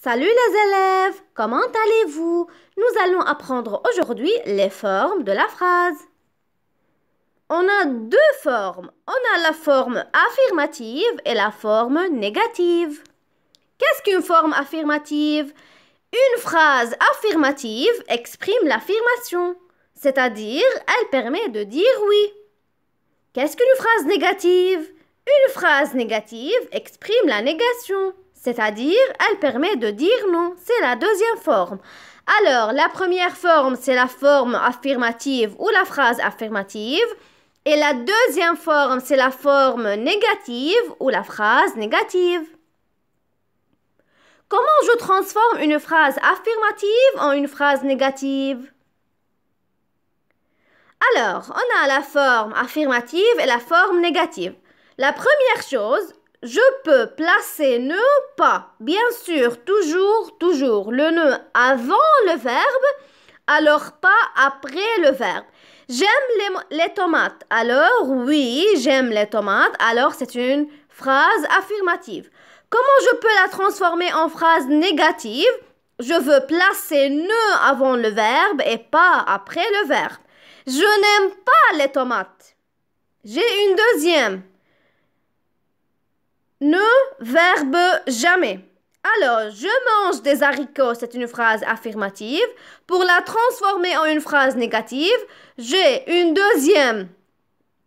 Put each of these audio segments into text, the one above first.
Salut les élèves, comment allez-vous Nous allons apprendre aujourd'hui les formes de la phrase. On a deux formes. On a la forme affirmative et la forme négative. Qu'est-ce qu'une forme affirmative Une phrase affirmative exprime l'affirmation, c'est-à-dire elle permet de dire oui. Qu'est-ce qu'une phrase négative Une phrase négative exprime la négation, c'est-à-dire elle permet de dire non. C'est la deuxième forme. Alors, la première forme, c'est la forme affirmative ou la phrase affirmative. Et la deuxième forme, c'est la forme négative ou la phrase négative. Comment je transforme une phrase affirmative en une phrase négative Alors, on a la forme affirmative et la forme négative. La première chose, je peux placer ne pas. Bien sûr, toujours, toujours. Le ne avant le verbe, alors pas après le verbe. J'aime les, tomates. Alors, oui, j'aime les tomates. Alors, c'est une phrase affirmative. Comment je peux la transformer en phrase négative Je veux placer ne avant le verbe et pas après le verbe. Je n'aime pas les tomates. J'ai une deuxième. Ne verbe jamais. Alors, je mange des haricots, c'est une phrase affirmative. Pour la transformer en une phrase négative, j'ai une deuxième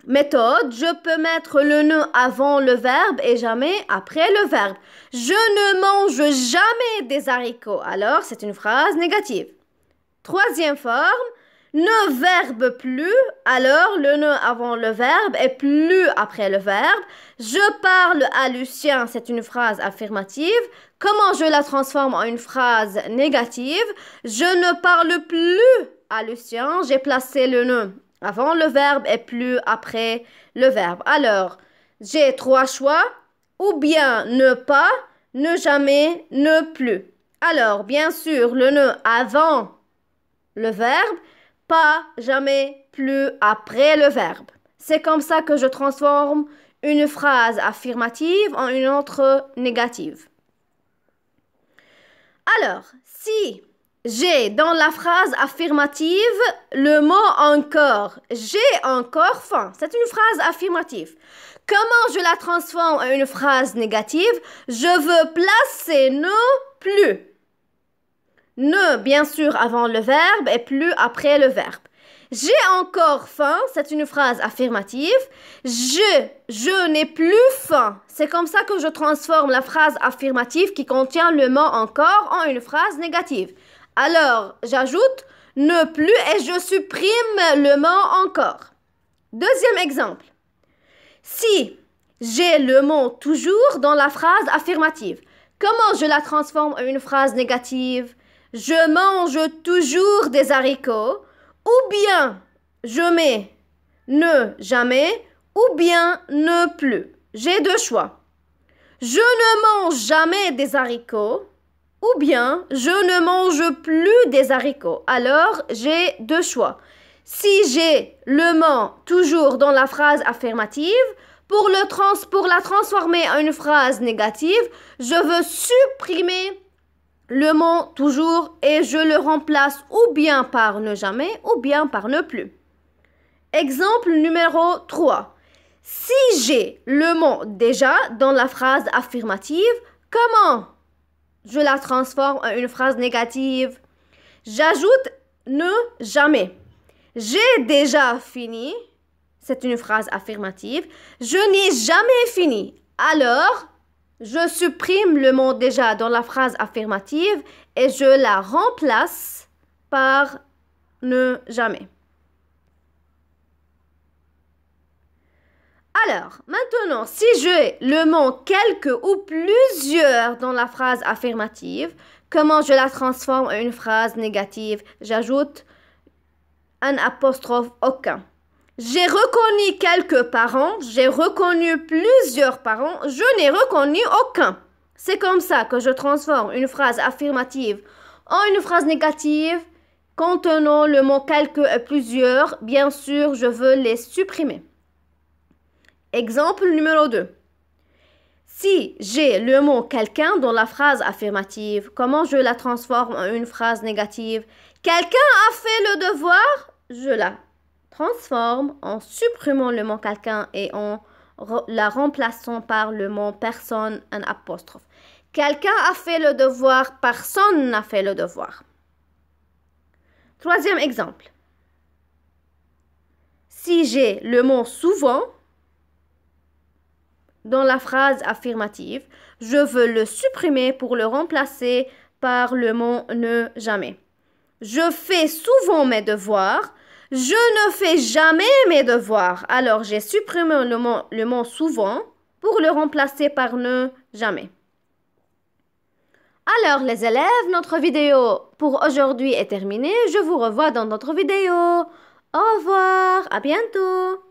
méthode. Je peux mettre le ne avant le verbe et jamais après le verbe. Je ne mange jamais des haricots. Alors, c'est une phrase négative. Troisième forme, ne verbe plus, alors le ne avant le verbe et plus après le verbe. Je parle à Lucien, c'est une phrase affirmative. Comment je la transforme en une phrase négative Je ne parle plus à Lucien, j'ai placé le ne avant le verbe et plus après le verbe. Alors, j'ai trois choix, ou bien ne pas, ne jamais, ne plus. Alors, bien sûr, le ne avant le verbe pas, jamais, plus après le verbe. C'est comme ça que je transforme une phrase affirmative en une autre négative. Alors, si j'ai dans la phrase affirmative le mot encore, j'ai encore faim, c'est une phrase affirmative. Comment je la transforme en une phrase négative Je veux placer non plus. Ne, bien sûr, avant le verbe et plus après le verbe. J'ai encore faim, c'est une phrase affirmative. Je, je n'ai plus faim. C'est comme ça que je transforme la phrase affirmative qui contient le mot encore en une phrase négative. Alors, j'ajoute ne plus et je supprime le mot encore. Deuxième exemple. Si j'ai le mot toujours dans la phrase affirmative, comment je la transforme en une phrase négative je mange toujours des haricots, ou bien je mets ne jamais, ou bien ne plus. J'ai deux choix. Je ne mange jamais des haricots, ou bien je ne mange plus des haricots. Alors, j'ai deux choix. Si j'ai le ment toujours dans la phrase affirmative, pour, le trans, pour la transformer en une phrase négative, je veux supprimer le mot toujours et je le remplace ou bien par ne jamais ou bien par ne plus. Exemple numéro 3. Si j'ai le mot déjà dans la phrase affirmative, comment je la transforme en une phrase négative J'ajoute ne jamais. J'ai déjà fini. C'est une phrase affirmative. Je n'ai jamais fini. Alors, je supprime le mot déjà dans la phrase affirmative et je la remplace par ne jamais. Alors, maintenant, si j'ai le mot quelques » ou plusieurs dans la phrase affirmative, comment je la transforme en une phrase négative J'ajoute un apostrophe aucun. J'ai reconnu quelques parents, j'ai reconnu plusieurs parents, je n'ai reconnu aucun. C'est comme ça que je transforme une phrase affirmative en une phrase négative contenant le mot quelques et plusieurs. Bien sûr, je veux les supprimer. Exemple numéro 2. Si j'ai le mot quelqu'un dans la phrase affirmative, comment je la transforme en une phrase négative Quelqu'un a fait le devoir Je la transforme en supprimant le mot quelqu'un et en la remplaçant par le mot personne, un apostrophe. Quelqu'un a fait le devoir, personne n'a fait le devoir. Troisième exemple. Si j'ai le mot souvent dans la phrase affirmative, je veux le supprimer pour le remplacer par le mot ne jamais. Je fais souvent mes devoirs, je ne fais jamais mes devoirs. Alors j'ai supprimé le mot, souvent pour le remplacer par ne jamais. Alors les élèves, notre vidéo pour aujourd'hui est terminée. Je vous revois dans notre vidéo. Au revoir, à bientôt.